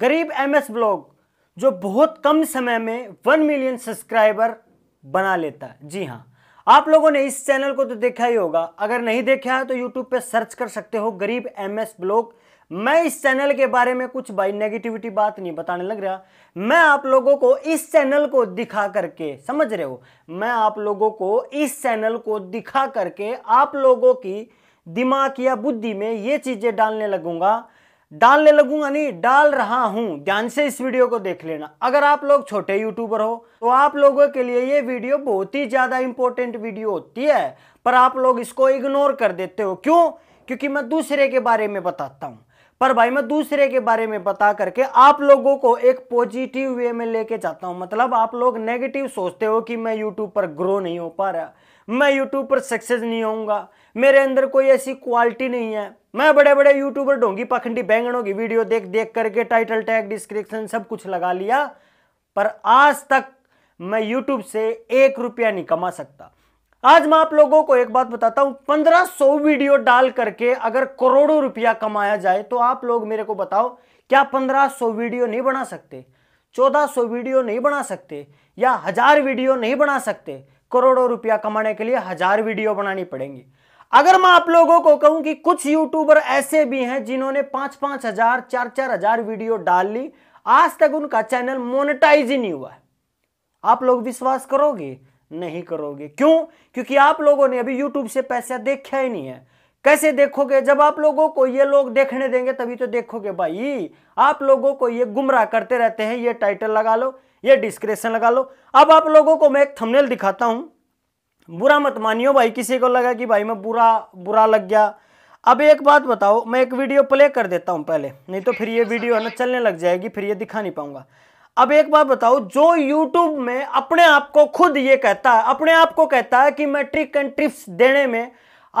गरीब MS blog जो बहुत कम समय में वन मिलियन सब्सक्राइबर बना लेता है जी हाँ आप लोगों ने इस चैनल को तो देखा ही होगा अगर नहीं देखा है तो यूट्यूब पे सर्च कर सकते हो गरीब एम एस ब्लॉग मैं इस चैनल के बारे में कुछ भाई नेगेटिविटी बात नहीं बताने लग रहा मैं आप लोगों को इस चैनल को दिखा करके समझ रहे हो मैं आप लोगों को इस चैनल को दिखा करके आप लोगों की दिमाग या बुद्धि में ये चीज़ें डालने लगूंगा डालने लगूंगा नहीं डाल रहा हूँ ध्यान से इस वीडियो को देख लेना अगर आप लोग छोटे यूट्यूबर हो तो आप लोगों के लिए ये वीडियो बहुत ही ज़्यादा इंपॉर्टेंट वीडियो होती है पर आप लोग इसको इग्नोर कर देते हो क्यों क्योंकि मैं दूसरे के बारे में बताता हूँ पर भाई मैं दूसरे के बारे में बता करके आप लोगों को एक पॉजिटिव वे में लेके जाता हूँ मतलब आप लोग नेगेटिव सोचते हो कि मैं यूट्यूब पर ग्रो नहीं हो पा रहा मैं यूट्यूब पर सक्सेस नहीं होऊंगा मेरे अंदर कोई ऐसी क्वालिटी नहीं है मैं बड़े बड़े यूट्यूबर ढोंगी पाखंडी बैंगनों की वीडियो देख देख करके टाइटल टैग डिस्क्रिप्शन सब कुछ लगा लिया पर आज तक मैं यूट्यूब से एक रुपया नहीं कमा सकता आज मैं आप लोगों को एक बात बताता हूं पंद्रह सौ वीडियो डाल करके अगर करोड़ों रुपया कमाया जाए तो आप लोग मेरे को बताओ क्या पंद्रह सौ वीडियो नहीं बना सकते चौदह सौ वीडियो नहीं बना सकते या हजार वीडियो नहीं बना सकते करोड़ों रुपया कमाने के लिए हजार वीडियो बनानी पड़ेंगी अगर मैं आप लोगों को कहूं कि कुछ यूट्यूबर ऐसे भी हैं जिन्होंने पांच पांच हजार चार चार हजार वीडियो डाल ली आज तक उनका चैनल मोनेटाइज ही नहीं हुआ है आप लोग विश्वास करोगे नहीं करोगे क्यों क्योंकि आप लोगों ने अभी यूट्यूब से पैसा देखा ही नहीं है कैसे देखोगे जब आप लोगों को ये लोग देखने देंगे तभी तो देखोगे भाई आप लोगों को ये गुमराह करते रहते हैं ये टाइटल लगा लो ये डिस्क्रिप्शन लगा लो अब आप लोगों को मैं एक थंबनेल दिखाता हूँ बुरा मत मानियो भाई किसी को लगा कि भाई मैं बुरा बुरा लग गया अब एक बात बताओ मैं एक वीडियो प्ले कर देता हूँ पहले नहीं तो फिर ये वीडियो है ना चलने लग जाएगी फिर ये दिखा नहीं पाऊंगा अब एक बात बताओ जो यूट्यूब में अपने आप को खुद ये कहता है अपने आप को कहता है कि मैं ट्रिक एंड ट्रिप्स देने में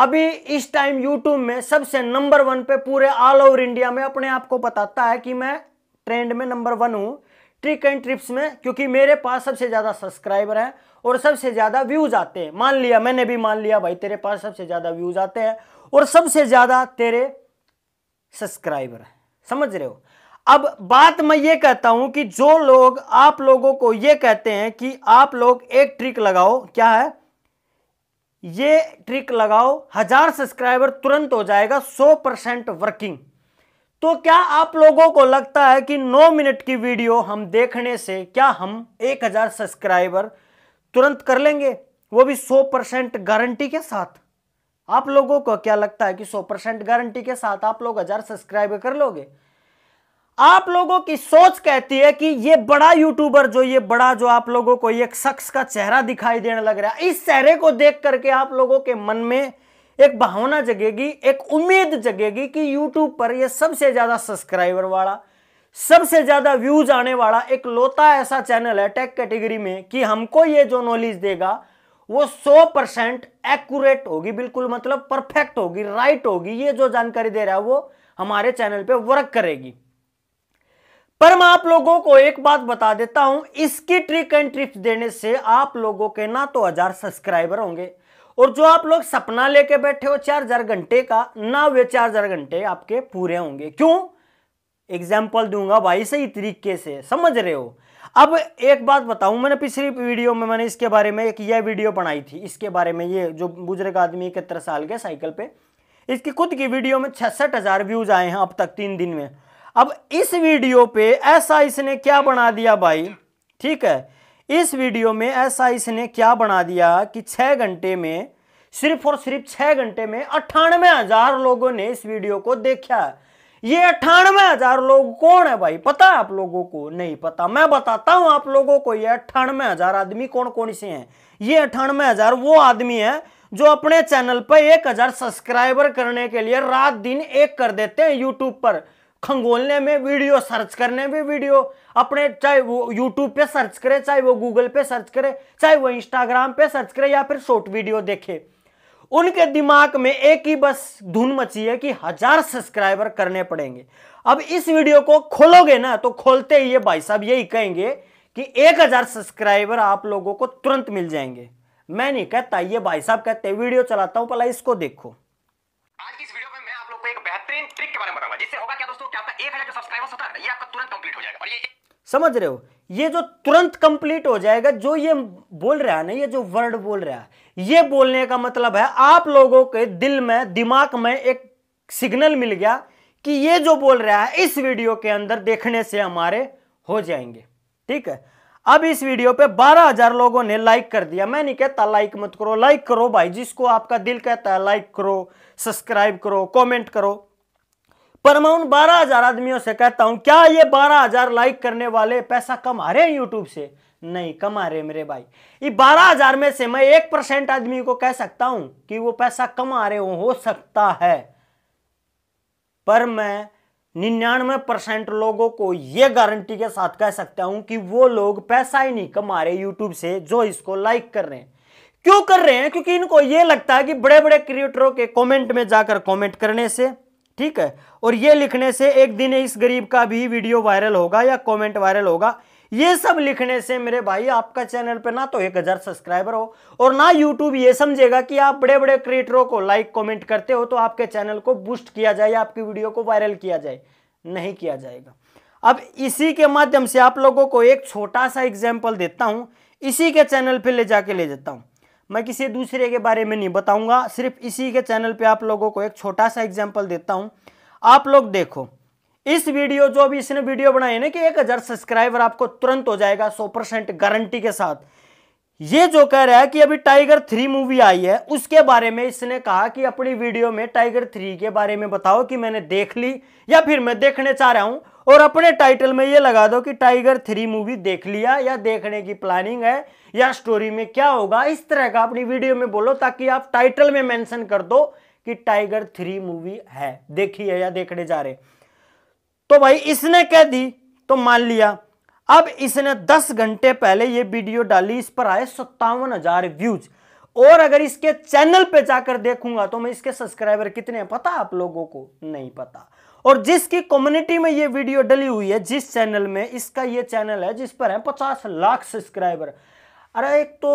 अभी इस टाइम यूट्यूब में सबसे नंबर वन पे पूरे ऑल ओवर इंडिया में अपने आप को बताता है कि मैं ट्रेंड में नंबर वन हूँ ट्रिक एंड ट्रिप्स में क्योंकि मेरे पास सबसे ज़्यादा सब्सक्राइबर हैं और सबसे ज़्यादा व्यूज़ आते हैं मान लिया मैंने भी मान लिया भाई तेरे पास सबसे ज़्यादा व्यूज़ आते हैं और सबसे ज़्यादा तेरे सब्सक्राइबर समझ रहे हो अब बात मैं ये कहता हूं कि जो लोग आप लोगों को ये कहते हैं कि आप लोग एक ट्रिक लगाओ क्या है ये ट्रिक लगाओ हजार सब्सक्राइबर तुरंत हो जाएगा सौ परसेंट वर्किंग तो क्या आप लोगों को लगता है कि 9 मिनट की वीडियो हम देखने से क्या हम 1000 सब्सक्राइबर तुरंत कर लेंगे वो भी 100 परसेंट गारंटी के साथ आप लोगों को क्या लगता है कि 100 परसेंट गारंटी के साथ आप लोग हजार सब्सक्राइबर कर लोगे आप लोगों की सोच कहती है कि ये बड़ा यूट्यूबर जो ये बड़ा जो आप लोगों को एक शख्स का चेहरा दिखाई देने लग रहा है इस चेहरे को देख करके आप लोगों के मन में एक भावना जगेगी एक उम्मीद जगेगी कि यूट्यूब पर यह सबसे ज़्यादा सब्सक्राइबर वाला सबसे ज़्यादा व्यूज आने वाला एक लोता ऐसा चैनल है टेक कैटेगरी में कि हमको ये जो नॉलेज देगा वो 100 परसेंट एक्यूरेट होगी बिल्कुल मतलब परफेक्ट होगी राइट होगी ये जो जानकारी दे रहा है वो हमारे चैनल पे वर्क करेगी पर मैं आप लोगों को एक बात बता देता हूं इसकी ट्रिक एंड ट्रिप्स देने से आप लोगों के ना तो हजार सब्सक्राइबर होंगे और जो आप लोग सपना लेके बैठे हो चार हजार घंटे का ना वे चार हजार घंटे आपके पूरे होंगे क्यों एग्जाम्पल दूंगा भाई सही तरीके से समझ रहे हो अब एक बात बताऊं मैंने पिछली वीडियो में मैंने इसके बारे में एक यह वीडियो बनाई थी इसके बारे में ये जो बुजुर्ग आदमी इकहत्तर साल के साइकिल पे इसकी खुद की वीडियो में छसठ हज़ार व्यूज़ आए हैं अब तक तीन दिन में अब इस वीडियो पे ऐसा इसने क्या बना दिया भाई ठीक है इस वीडियो में एस इसने ने क्या बना दिया कि छह घंटे में सिर्फ और सिर्फ छह घंटे में अट्ठानवे हजार लोगों ने इस वीडियो को देखा ये अट्ठानवे हजार लोग कौन है भाई पता है आप लोगों को नहीं पता मैं बताता हूं आप लोगों को ये अट्ठानवे हजार आदमी कौन कौन से हैं ये अट्ठानवे हजार वो आदमी है जो अपने चैनल पर एक हजार सब्सक्राइबर करने के लिए रात दिन एक कर देते हैं यूट्यूब पर खंगोलने में वीडियो सर्च करने में वीडियो अपने चाहे वो यूट्यूब पे सर्च करे चाहे वो गूगल पे सर्च करे चाहे वो इंस्टाग्राम पे सर्च करे या फिर शॉर्ट वीडियो देखे उनके दिमाग में एक ही बस धुन मची है कि हजार सब्सक्राइबर करने पड़ेंगे अब इस वीडियो को खोलोगे ना तो खोलते ही ये भाई साहब यही कहेंगे कि एक हजार सब्सक्राइबर आप लोगों को तुरंत मिल जाएंगे मैं नहीं कहता ये भाई साहब कहते हैं वीडियो चलाता हूं पहला इसको देखो आज की इस वीडियो में मैं आप लोग को एक बेहतरीन ट्रिक के बारे में बताऊंगा जिससे होगा क्या एक हजार जो सब्सक्राइबर्स होता है ये आपका तुरंत कंप्लीट हो जाएगा और ये समझ रहे हो ये जो तुरंत कंप्लीट हो जाएगा जो ये बोल रहा है ना ये जो वर्ड बोल रहा है ये बोलने का मतलब है आप लोगों के दिल में दिमाग में एक सिग्नल मिल गया कि ये जो बोल रहा है इस वीडियो के अंदर देखने से हमारे हो जाएंगे ठीक है अब इस वीडियो पे 12000 लोगों ने लाइक कर दिया मैं नहीं कहता लाइक मत करो लाइक करो भाई जिसको आपका दिल कहता है लाइक करो सब्सक्राइब करो कॉमेंट करो पर मैं उन बारह हजार आदमियों से कहता हूं क्या ये बारह हजार लाइक करने वाले पैसा कमा रहे हैं यूट्यूब से नहीं कमा रहे मेरे भाई ये बारह हजार में से मैं एक परसेंट आदमी को कह सकता हूं कि वो पैसा कमा रहे हो, हो सकता है पर मैं निन्यानवे परसेंट लोगों को ये गारंटी के साथ कह सकता हूं कि वो लोग पैसा ही नहीं कमा रहे यूट्यूब से जो इसको लाइक कर रहे हैं क्यों कर रहे हैं क्योंकि इनको ये लगता है कि बड़े बड़े क्रिएटरों के कमेंट में जाकर कमेंट करने से ठीक है और ये लिखने से एक दिन इस गरीब का भी वीडियो वायरल होगा या कमेंट वायरल होगा ये सब लिखने से मेरे भाई आपका चैनल पे ना तो एक हज़ार सब्सक्राइबर हो और ना यूट्यूब ये समझेगा कि आप बड़े बड़े क्रिएटरों को लाइक कमेंट करते हो तो आपके चैनल को बूस्ट किया जाए या आपकी वीडियो को वायरल किया जाए नहीं किया जाएगा अब इसी के माध्यम से आप लोगों को एक छोटा सा एग्जाम्पल देता हूं इसी के चैनल पर ले जाके ले जाता हूँ मैं किसी दूसरे के बारे में नहीं बताऊंगा सिर्फ इसी के चैनल पे आप लोगों को एक छोटा सा एग्जाम्पल देता हूं आप लोग देखो इस वीडियो जो अभी इसने वीडियो बनाई ना कि एक हज़ार सब्सक्राइबर आपको तुरंत हो जाएगा सौ परसेंट गारंटी के साथ ये जो कह रहा है कि अभी टाइगर थ्री मूवी आई है उसके बारे में इसने कहा कि अपनी वीडियो में टाइगर थ्री के बारे में बताओ कि मैंने देख ली या फिर मैं देखने चाह रहा हूं और अपने टाइटल में ये लगा दो कि टाइगर थ्री मूवी देख लिया या देखने की प्लानिंग है या स्टोरी में क्या होगा इस तरह का अपनी वीडियो में बोलो ताकि आप टाइटल में मेंशन कर दो कि टाइगर थ्री मूवी है देखी है या देखने जा रहे तो भाई इसने कह दी तो मान लिया अब इसने 10 घंटे पहले ये वीडियो डाली इस पर आए सत्तावन हजार व्यूज और अगर इसके चैनल पे जाकर देखूंगा तो मैं इसके सब्सक्राइबर कितने हैं पता आप लोगों को नहीं पता और जिसकी कम्युनिटी में ये वीडियो डली हुई है जिस चैनल में इसका ये चैनल है जिस पर है पचास लाख सब्सक्राइबर अरे एक तो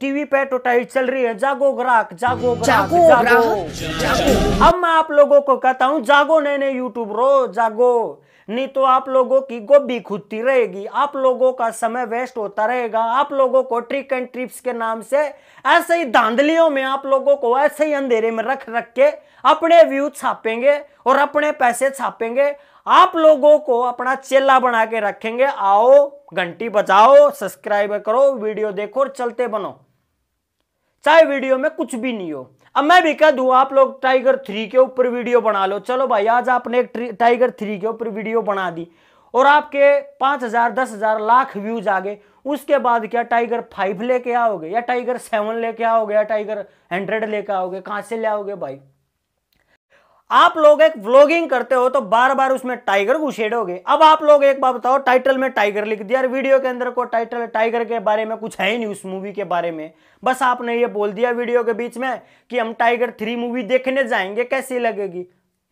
टीवी पे टोटाई चल रही है जागो ग्राहक जागो जागो, जागो, अब मैं आप लोगों को कहता हूं जागो नए नए यूट्यूब रो जागो नहीं तो आप लोगों की गोभी खुदती रहेगी आप लोगों का समय वेस्ट होता रहेगा आप लोगों को ट्रिक एंड ट्रिप्स के नाम से ऐसे ही धांधलियों में आप लोगों को ऐसे ही अंधेरे में रख रख के अपने व्यू छापेंगे और अपने पैसे छापेंगे आप लोगों को अपना चेला बना के रखेंगे आओ घंटी बजाओ सब्सक्राइब करो वीडियो देखो और चलते बनो चाहे वीडियो में कुछ भी नहीं हो अब मैं भी कह दू आप लोग टाइगर थ्री के ऊपर वीडियो बना लो चलो भाई आज आपने एक टाइगर थ्री के ऊपर वीडियो बना दी और आपके पांच हजार दस हजार लाख व्यूज आ गए उसके बाद क्या टाइगर फाइव लेके आओगे या टाइगर सेवन लेके आओगे या टाइगर हंड्रेड लेके आओगे कहां से ले आओगे भाई आप लोग एक व्लॉगिंग करते हो तो बार बार उसमें टाइगर घुसेड़ोगे अब आप लोग एक बार बताओ टाइटल में टाइगर लिख दिया वीडियो के अंदर को टाइटल टाइगर के बारे में कुछ है ही नहीं उस मूवी के बारे में बस आपने ये बोल दिया वीडियो के बीच में कि हम टाइगर थ्री मूवी देखने जाएंगे कैसी लगेगी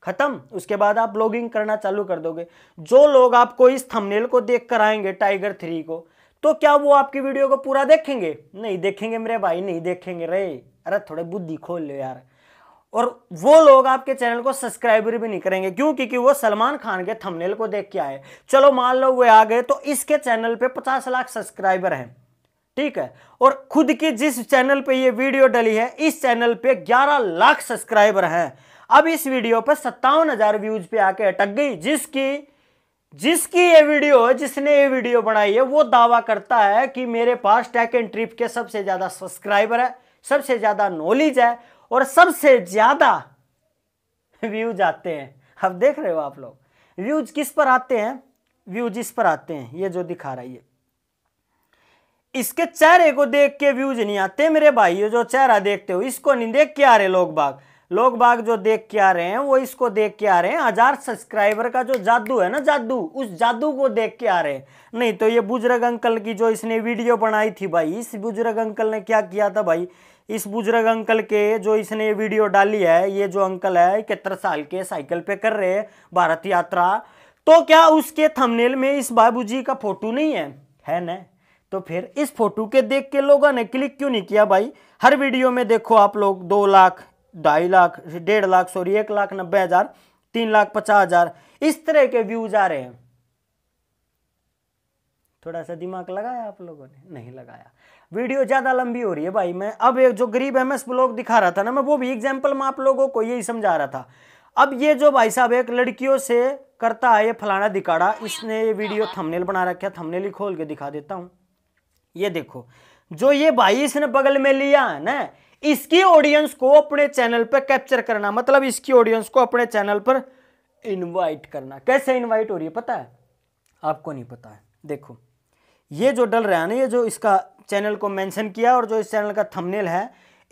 खत्म उसके बाद आप ब्लॉगिंग करना चालू कर दोगे जो लोग आपको इस थमनेल को देख कर आएंगे टाइगर थ्री को तो क्या वो आपकी वीडियो को पूरा देखेंगे नहीं देखेंगे मेरे भाई नहीं देखेंगे रे अरे थोड़े बुद्धि खोल लो यार और वो लोग आपके चैनल को सब्सक्राइबर भी नहीं करेंगे क्यों क्योंकि वो सलमान खान के थंबनेल को देख के आए चलो मान लो वे आ गए तो इसके चैनल पे पचास लाख सब्सक्राइबर हैं ठीक है और खुद की जिस चैनल पे ये वीडियो डली है इस चैनल पे 11 लाख सब्सक्राइबर हैं अब इस वीडियो पर सत्तावन हजार व्यूज पे आके अटक गई जिसकी जिसकी ये वीडियो जिसने ये वीडियो बनाई है वो दावा करता है कि मेरे पास टैक एंड ट्रिप के सबसे ज़्यादा सब्सक्राइबर है सबसे ज़्यादा नॉलेज है और सबसे ज़्यादा व्यूज आते हैं अब देख रहे हो आप लोग व्यूज किस पर आते हैं व्यूज इस पर आते हैं ये जो दिखा रहा है ये इसके चेहरे को देख के व्यूज नहीं आते मेरे भाई ये जो चेहरा देखते हो इसको नहीं देख के आ रहे लोग बाग लोग बाग जो देख के आ रहे हैं वो इसको देख के आ रहे हैं हजार सब्सक्राइबर का जो जादू है ना जादू उस जादू को देख के आ रहे हैं नहीं तो ये बुजुर्ग अंकल की जो इसने वीडियो बनाई थी भाई इस बुजुर्ग अंकल ने क्या किया था भाई इस बुजुर्ग अंकल के जो इसने ये वीडियो डाली है ये जो अंकल है इकहत्तर साल के साइकिल पे कर रहे भारत यात्रा तो क्या उसके थंबनेल में इस बाबूजी का फोटो नहीं है है न तो फिर इस फोटो के देख के लोगों ने क्लिक क्यों नहीं किया भाई हर वीडियो में देखो आप लोग दो लाख ढाई लाख डेढ़ लाख सॉरी एक लाख नब्बे हज़ार तीन लाख पचास हज़ार इस तरह के व्यूज आ रहे हैं थोड़ा सा दिमाग लगाया आप लोगों ने नहीं लगाया वीडियो ज़्यादा लंबी हो रही है भाई मैं अब एक जो गरीब एम एस ब्लॉग दिखा रहा था ना मैं वो भी एग्जाम्पल में आप लोगों को यही समझा रहा था अब ये जो भाई साहब एक लड़कियों से करता है ये फलाना दिखाड़ा इसने ये वीडियो थंबनेल बना रखा थमनेल थंबनेल ही खोल के दिखा देता हूँ ये देखो जो ये भाई इसने बगल में लिया है ना इसकी ऑडियंस को अपने चैनल पर कैप्चर करना मतलब इसकी ऑडियंस को अपने चैनल पर इनवाइट करना कैसे इनवाइट हो रही है पता है आपको नहीं पता है देखो ये जो डल रहा है ना ये जो इसका चैनल को मेंशन किया और जो इस चैनल का थंबनेल है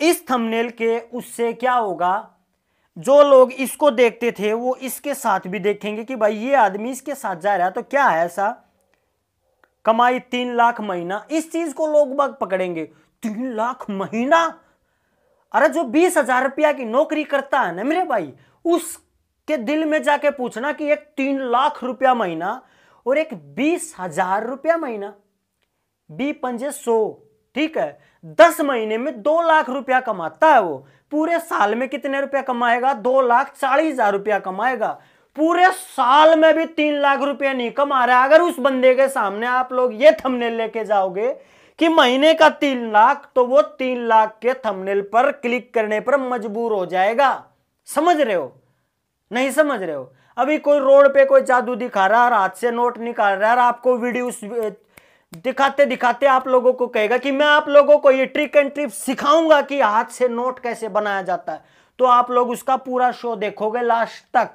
इस थंबनेल के उससे क्या होगा जो लोग इसको देखते थे वो इसके साथ भी देखेंगे कि भाई ये आदमी इसके साथ जा रहा है तो क्या है ऐसा कमाई तीन लाख महीना इस चीज को लोग बाग पकड़ेंगे तीन लाख महीना अरे जो बीस हजार रुपया की नौकरी करता है ना मेरे भाई उसके दिल में जाके पूछना कि एक तीन लाख रुपया महीना और एक बीस हजार रुपया महीना बी पंजे सो ठीक है दस महीने में दो लाख रुपया कमाता है वो पूरे साल में कितने रुपया कमाएगा दो लाख चालीस हजार रुपया कमाएगा पूरे साल में भी तीन लाख रुपया नहीं कमा रहा अगर उस बंदे के सामने आप लोग ये थंबनेल लेके जाओगे कि महीने का तीन लाख तो वो तीन लाख के थंबनेल पर क्लिक करने पर मजबूर हो जाएगा समझ रहे हो नहीं समझ रहे हो अभी कोई रोड पे कोई जादू दिखा रहा है और हाथ से नोट निकाल रहा है और आपको वीडियो दिखाते दिखाते आप लोगों को कहेगा कि मैं आप लोगों को ये ट्रिक एंड ट्रिप सिखाऊंगा कि हाथ से नोट कैसे बनाया जाता है तो आप लोग उसका पूरा शो देखोगे लास्ट तक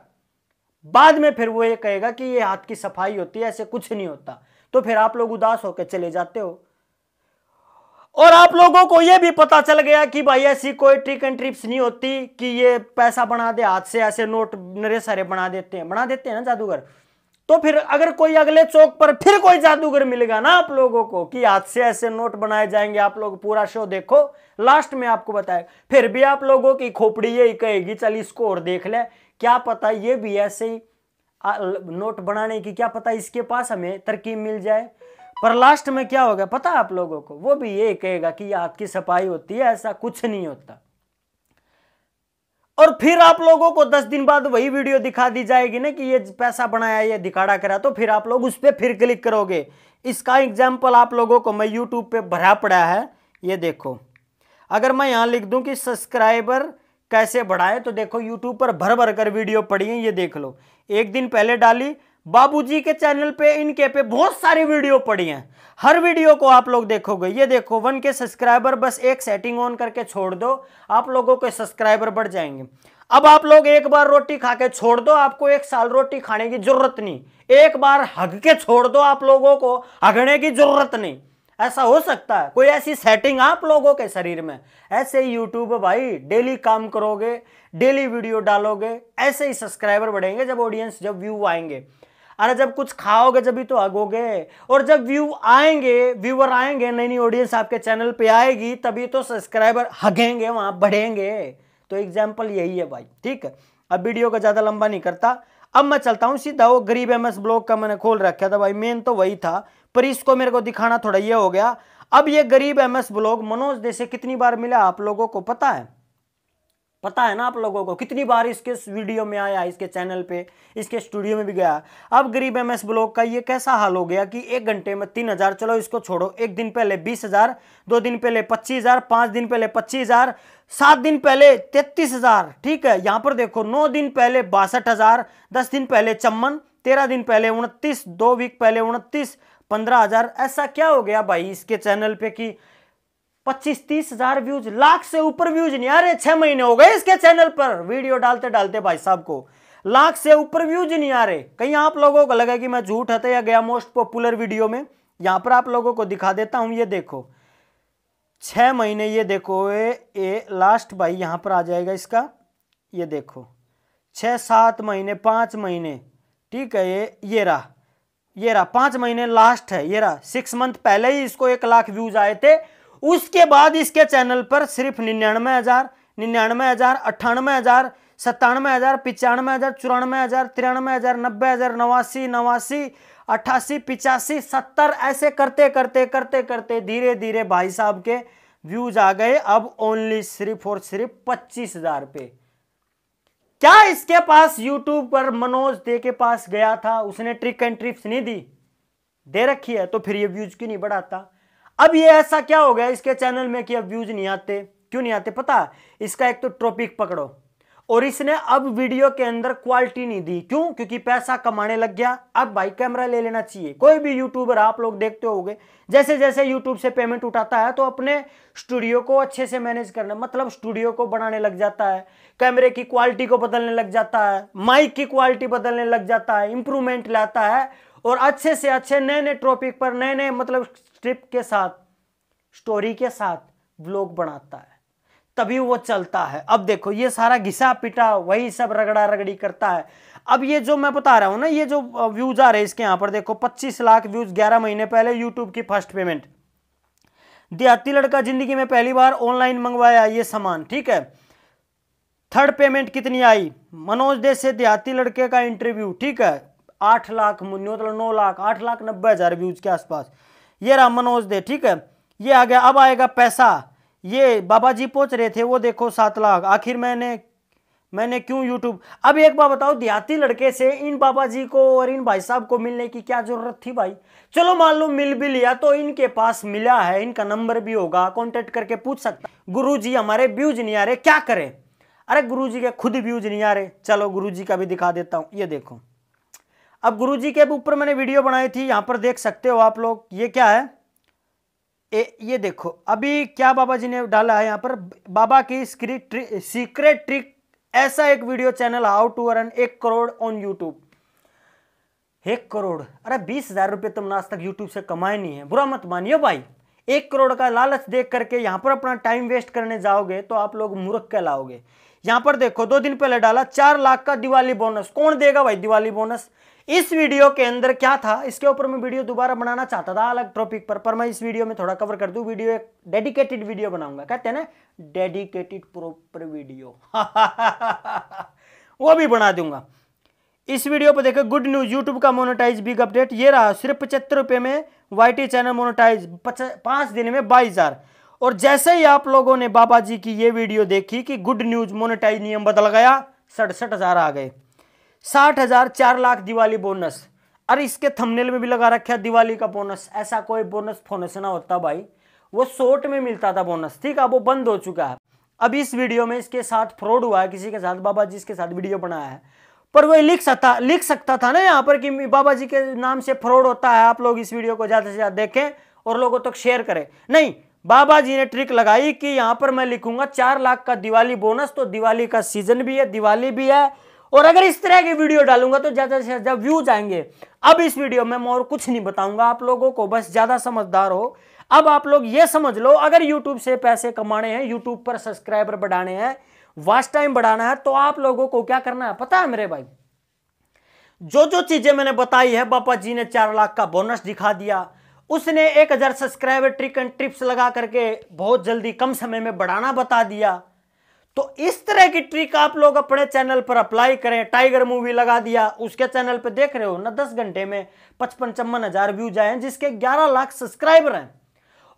बाद में फिर वो ये कहेगा कि ये हाथ की सफाई होती है ऐसे कुछ नहीं होता तो फिर आप लोग उदास होकर चले जाते हो और आप लोगों को यह भी पता चल गया कि भाई ऐसी कोई ट्रिक एंड ट्रिप्स नहीं होती कि ये पैसा बना दे हाथ से ऐसे नोट नरे सारे बना देते हैं बना देते हैं ना जादूगर तो फिर अगर कोई अगले चौक पर फिर कोई जादूगर मिलेगा ना आप लोगों को कि आज से ऐसे नोट बनाए जाएंगे आप लोग पूरा शो देखो लास्ट में आपको बताए फिर भी आप लोगों की खोपड़ी यही कहेगी चल इसको और देख ले क्या पता ये भी ऐसे ही नोट बनाने की क्या पता इसके पास हमें तरकीब मिल जाए पर लास्ट में क्या होगा पता आप लोगों को वो भी ये कहेगा कि याद की सफाई होती है ऐसा कुछ नहीं होता और फिर आप लोगों को दस दिन बाद वही वीडियो दिखा दी जाएगी ना कि ये पैसा बनाया ये दिखाड़ा करा तो फिर आप लोग उस पर फिर क्लिक करोगे इसका एग्जाम्पल आप लोगों को मैं यूट्यूब पे भरा पड़ा है ये देखो अगर मैं यहाँ लिख दूँ कि सब्सक्राइबर कैसे बढ़ाए तो देखो यूट्यूब पर भर भर कर वीडियो पड़ी है ये देख लो एक दिन पहले डाली बाबूजी के चैनल पे इनके पे बहुत सारी वीडियो पड़ी हैं हर वीडियो को आप लोग देखोगे ये देखो वन के सब्सक्राइबर बस एक सेटिंग ऑन करके छोड़ दो आप लोगों के सब्सक्राइबर बढ़ जाएंगे अब आप लोग एक बार रोटी खा के छोड़ दो आपको एक साल रोटी खाने की जरूरत नहीं एक बार हग के छोड़ दो आप लोगों को हगने की जरूरत नहीं ऐसा हो सकता है कोई ऐसी सेटिंग आप लोगों के शरीर में ऐसे ही यूट्यूब भाई डेली काम करोगे डेली वीडियो डालोगे ऐसे ही सब्सक्राइबर बढ़ेंगे जब ऑडियंस जब व्यू आएंगे अरे जब कुछ खाओगे जब भी तो अगोगे और जब व्यू आएंगे व्यूअर आएंगे नई नई ऑडियंस आपके चैनल पे आएगी तभी तो सब्सक्राइबर हगेंगे वहां बढ़ेंगे तो एग्जाम्पल यही है भाई ठीक है अब वीडियो का ज़्यादा लंबा नहीं करता अब मैं चलता हूँ सीधा वो गरीब एम एस ब्लॉग का मैंने खोल रखा था भाई मेन तो वही था पर इसको मेरे को दिखाना थोड़ा ये हो गया अब ये गरीब एम एस ब्लॉग मनोज से कितनी बार मिला आप लोगों को पता है पता है ना आप लोगों को कितनी बार इसके वीडियो में आया इसके चैनल पे इसके स्टूडियो में भी गया अब गरीब एम एस ब्लॉक का ये कैसा हाल हो गया कि एक घंटे में तीन हज़ार चलो इसको छोड़ो एक दिन पहले बीस हज़ार दो दिन पहले पच्चीस हज़ार पांच दिन पहले पच्चीस हज़ार सात दिन पहले तैतीस हज़ार ठीक है यहाँ पर देखो नौ दिन पहले बासठ हज़ार दस दिन पहले चम्मन तेरह दिन पहले उनतीस दो वीक पहले उनतीस पंद्रह हज़ार ऐसा क्या हो गया भाई इसके चैनल पे कि पच्चीस तीस हजार व्यूज लाख से ऊपर व्यूज नहीं आ छह महीने हो गए इसके चैनल पर वीडियो डालते डालते भाई साहब को लाख से ऊपर व्यूज नहीं आ रहे कहीं आप लोगों को लगा कि मैं झूठ या गया मोस्ट पॉपुलर वीडियो में यहां पर आप लोगों को दिखा देता हूं ये देखो छ महीने ये देखो ए, ए लास्ट भाई यहां पर आ जाएगा इसका ये देखो छह सात महीने पांच महीने ठीक है ये ये रहा ये रहा पांच महीने लास्ट है ये रहा सिक्स मंथ पहले ही इसको एक लाख व्यूज आए थे उसके बाद इसके चैनल पर सिर्फ निन्यानवे हज़ार निन्यानवे हज़ार अट्ठानवे हज़ार सत्तानवे हज़ार पिचानवे हज़ार चौरानवे हज़ार तिरानवे हज़ार नब्बे हज़ार नवासी नवासी अट्ठासी पिचासी सत्तर ऐसे करते करते करते करते धीरे धीरे भाई साहब के व्यूज आ गए अब ओनली सिर्फ और सिर्फ पच्चीस हज़ार पे क्या इसके पास यूट्यूब पर मनोज दे के पास गया था उसने ट्रिक एंड ट्रिप्स नहीं दी दे रखी है तो फिर ये व्यूज क्यों नहीं बढ़ाता अब ये ऐसा क्या हो गया इसके चैनल में कि अब व्यूज नहीं आते क्यों नहीं आते पता इसका एक तो ट्रॉपिक पकड़ो और इसने अब वीडियो के अंदर क्वालिटी नहीं दी क्यों क्योंकि पैसा कमाने लग गया अब भाई कैमरा ले लेना चाहिए कोई भी यूट्यूबर आप लोग देखते हो जैसे जैसे यूट्यूब से पेमेंट उठाता है तो अपने स्टूडियो को अच्छे से मैनेज करना मतलब स्टूडियो को बनाने लग जाता है कैमरे की क्वालिटी को बदलने लग जाता है माइक की क्वालिटी बदलने लग जाता है इंप्रूवमेंट लाता है और अच्छे से अच्छे नए नए टॉपिक पर नए नए मतलब स्ट्रिप के साथ स्टोरी के साथ ब्लॉग बनाता है तभी वो चलता है अब देखो ये सारा घिसा पिटा वही सब रगड़ा रगड़ी करता है अब ये जो मैं बता रहा हूँ ना ये जो व्यूज आ रहे हैं इसके यहाँ पर देखो 25 लाख व्यूज 11 महीने पहले यूट्यूब की फर्स्ट पेमेंट देहाती लड़का जिंदगी में पहली बार ऑनलाइन मंगवाया ये सामान ठीक है थर्ड पेमेंट कितनी आई मनोज दे से देहाती लड़के का इंटरव्यू ठीक है आठ लाख मतलब नौ लाख आठ लाख नब्बे हज़ार व्यूज के आसपास ये रहा मनोज दे ठीक है ये आ गया अब आएगा पैसा ये बाबा जी पहुंच रहे थे वो देखो सात लाख आखिर मैंने मैंने क्यों यूट्यूब अब एक बार बताओ देहाती लड़के से इन बाबा जी को और इन भाई साहब को मिलने की क्या ज़रूरत थी भाई चलो मान लो मिल भी लिया तो इनके पास मिला है इनका नंबर भी होगा कॉन्टेक्ट करके पूछ सकता गुरु जी हमारे व्यूज नहीं आ रहे क्या करें अरे गुरु जी के खुद व्यूज नहीं आ रहे चलो गुरु जी का भी दिखा देता हूँ ये देखो अब गुरुजी के ऊपर मैंने वीडियो बनाई थी यहाँ पर देख सकते हो आप लोग ये क्या है ए, ये देखो अभी क्या बाबा जी ने डाला है यहाँ पर बाबा की ट्रि, सीक्रेट ट्रिक ऐसा एक video channel how to earn एक करोड़ ऑन यूट्यूब एक करोड़ अरे बीस हजार रुपये तुमने आज तक यूट्यूब से कमाए नहीं है बुरा मत मानियो भाई एक करोड़ का लालच देख करके यहाँ पर अपना टाइम वेस्ट करने जाओगे तो आप लोग मूर्ख कहलाओगे यहाँ पर देखो दो दिन पहले डाला चार लाख का दिवाली बोनस कौन देगा भाई दिवाली बोनस इस वीडियो के अंदर क्या था इसके ऊपर मैं वीडियो दोबारा बनाना चाहता था अलग टॉपिक पर पर मैं इस वीडियो में थोड़ा कवर कर दू वीडियो एक डेडिकेटेड वीडियो बनाऊंगा कहते हैं ना डेडिकेटेड प्रॉपर वीडियो वो भी बना दूंगा इस वीडियो पर देखो गुड न्यूज यूट्यूब का मोनोटाइज बिग अपडेट ये रहा सिर्फ पचहत्तर रुपये में वाई चैनल मोनोटाइज पांच दिन में बाईस और जैसे ही आप लोगों ने बाबा जी की ये वीडियो देखी कि गुड न्यूज मोनोटाइज नियम बदल गया सड़सठ हजार आ गए साठ हजार चार लाख दिवाली बोनस अरे इसके थंबनेल में भी लगा रखा है दिवाली का बोनस ऐसा कोई बोनस फोनस ना होता भाई वो शोट में मिलता था बोनस ठीक है वो बंद हो चुका है अब इस वीडियो में इसके साथ फ्रॉड हुआ है किसी के साथ बाबा जी इसके साथ वीडियो बनाया है पर वो लिख सकता लिख सकता था ना यहाँ पर कि बाबा जी के नाम से फ्रॉड होता है आप लोग इस वीडियो को ज़्यादा से ज़्यादा देखें और लोगों तक तो शेयर करें नहीं बाबा जी ने ट्रिक लगाई कि यहाँ पर मैं लिखूंगा चार लाख का दिवाली बोनस तो दिवाली का सीजन भी है दिवाली भी है और अगर इस तरह की वीडियो डालूंगा तो ज़्यादा से ज़्यादा व्यूज आएंगे अब इस वीडियो में मैं और कुछ नहीं बताऊंगा आप लोगों को बस ज़्यादा समझदार हो अब आप लोग ये समझ लो अगर यूट्यूब से पैसे कमाने हैं यूट्यूब पर सब्सक्राइबर बढ़ाने हैं वास्ट टाइम बढ़ाना है तो आप लोगों को क्या करना है पता है मेरे भाई जो जो चीज़ें मैंने बताई है बापा जी ने चार लाख का बोनस दिखा दिया उसने एक हज़ार सब्सक्राइबर ट्रिक एंड ट्रिप्स लगा करके बहुत जल्दी कम समय में बढ़ाना बता दिया तो इस तरह की ट्रिक आप लोग अपने चैनल पर अप्लाई करें टाइगर मूवी लगा दिया उसके चैनल पर देख रहे हो ना दस घंटे में पचपन चौवन हजार व्यूज आए जिसके ग्यारह लाख सब्सक्राइबर हैं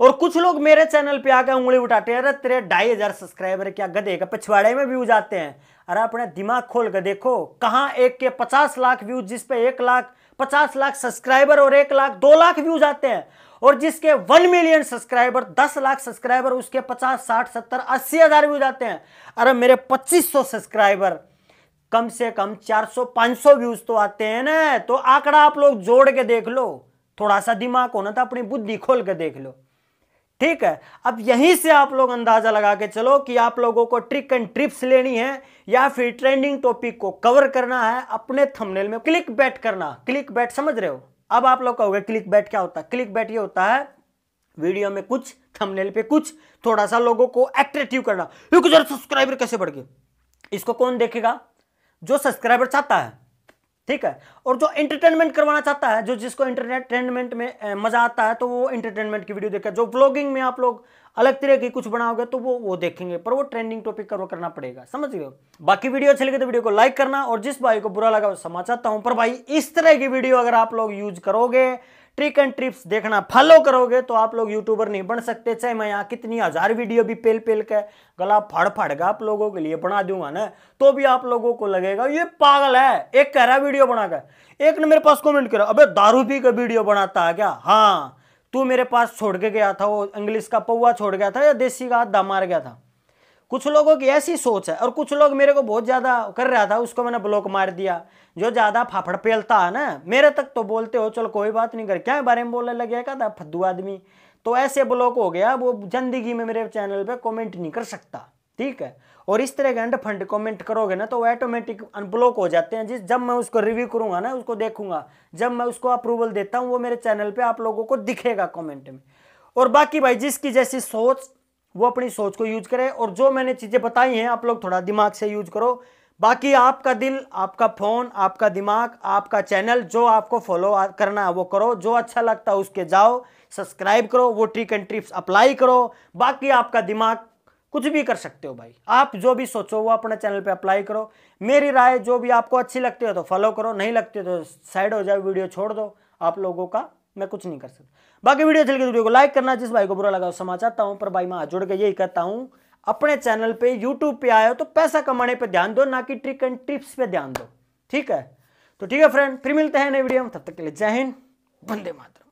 और कुछ लोग मेरे चैनल पे आकर उंगली उठाते हैं अरे तेरे ढाई हजार सब्सक्राइबर क्या गधे का पिछवाड़े में व्यूज आते हैं अरे अपने दिमाग खोल कर देखो कहाँ एक के पचास लाख व्यूज जिसपे एक लाख पचास लाख सब्सक्राइबर और एक लाख दो लाख व्यूज आते हैं और जिसके वन मिलियन सब्सक्राइबर दस लाख सब्सक्राइबर उसके पचास साठ सत्तर अस्सी हजार व्यूज आते हैं अरे मेरे पच्चीस सौ सब्सक्राइबर कम से कम पांच सौ व्यूज तो आते हैं ना तो आंकड़ा आप लोग जोड़ के देख लो थोड़ा सा दिमाग होना था तो अपनी बुद्धि खोल के देख लो ठीक है अब यहीं से आप लोग अंदाजा लगा के चलो कि आप लोगों को ट्रिक एंड ट्रिप्स लेनी है या फिर ट्रेंडिंग टॉपिक को कवर करना है अपने थंबनेल में क्लिक बैट करना क्लिक बैट समझ रहे हो अब आप लोग कहोगे क्लिक बैट क्या होता है क्लिक बैट ये होता है वीडियो में कुछ थंबनेल पे कुछ थोड़ा सा लोगों को एक्ट्रेटिव करना सब्सक्राइबर कैसे बढ़ गए इसको कौन देखेगा जो सब्सक्राइबर चाहता है ठीक है और जो एंटरटेनमेंट करवाना चाहता है जो जिसको एंटरटेनमेंट में मज़ा आता है तो वो एंटरटेनमेंट की वीडियो देखेगा जो ब्लॉगिंग में आप लोग अलग तरह की कुछ बनाओगे तो वो वो देखेंगे पर वो ट्रेंडिंग टॉपिक का वो करना पड़ेगा समझ गए बाकी वीडियो अच्छी लगी तो वीडियो को लाइक करना और जिस भाई को बुरा लगा वो चाहता हूं पर भाई इस तरह की वीडियो अगर आप लोग यूज करोगे ट्रिक एंड ट्रिप्स देखना फॉलो करोगे तो आप लोग यूट्यूबर नहीं बन सकते चाहे मैं यहाँ कितनी हजार वीडियो भी पेल पेल के गला फाड़ फाड़ का आप लोगों के लिए बना दूंगा ना तो भी आप लोगों को लगेगा ये पागल है एक कह रहा वीडियो बनाकर एक ने मेरे पास कॉमेंट करा अबे दारू पी का वीडियो बनाता है क्या हाँ तू मेरे पास छोड़ के गया था वो इंग्लिश का पौवा छोड़ गया था या देसी का हाथ मार गया था कुछ लोगों की ऐसी सोच है और कुछ लोग मेरे को बहुत ज़्यादा कर रहा था उसको मैंने ब्लॉक मार दिया जो ज़्यादा फाफड़ पेलता है ना मेरे तक तो बोलते हो चलो कोई बात नहीं कर क्या बारे में बोलने लगेगा था फद्दू आदमी तो ऐसे ब्लॉक हो गया वो जिंदगी में मेरे चैनल पर कॉमेंट नहीं कर सकता ठीक है और इस तरह के अंड फंड कॉमेंट करोगे ना तो वो ऑटोमेटिक अनब्लॉक हो जाते हैं जिस जब मैं उसको रिव्यू करूंगा ना उसको देखूंगा जब मैं उसको अप्रूवल देता हूँ वो मेरे चैनल पे आप लोगों को दिखेगा कमेंट में और बाकी भाई जिसकी जैसी सोच वो अपनी सोच को यूज करें और जो मैंने चीज़ें बताई हैं आप लोग थोड़ा दिमाग से यूज करो बाकी आपका दिल आपका फ़ोन आपका दिमाग आपका चैनल जो आपको फॉलो करना है वो करो जो अच्छा लगता है उसके जाओ सब्सक्राइब करो वो ट्रिक एंड ट्रिप्स अप्लाई करो बाकी आपका दिमाग कुछ भी कर सकते हो भाई आप जो भी सोचो वो अपने चैनल पे अप्लाई करो मेरी राय जो भी आपको अच्छी लगती हो तो फॉलो करो नहीं लगती हो तो साइड हो जाओ वीडियो छोड़ दो आप लोगों का मैं कुछ नहीं कर सकता बाकी वीडियो चल के वीडियो को लाइक करना जिस भाई को बुरा लगा समा चाहता हूँ पर भाई मैं हाथ जोड़ के यही कहता हूँ अपने चैनल पे यूट्यूब पे आए हो तो पैसा कमाने पे ध्यान दो ना कि ट्रिक एंड ट्रिप्स पे ध्यान दो ठीक है तो ठीक है फ्रेंड फिर मिलते हैं नए वीडियो में तब तक के लिए जय हिंद वंदे मातरम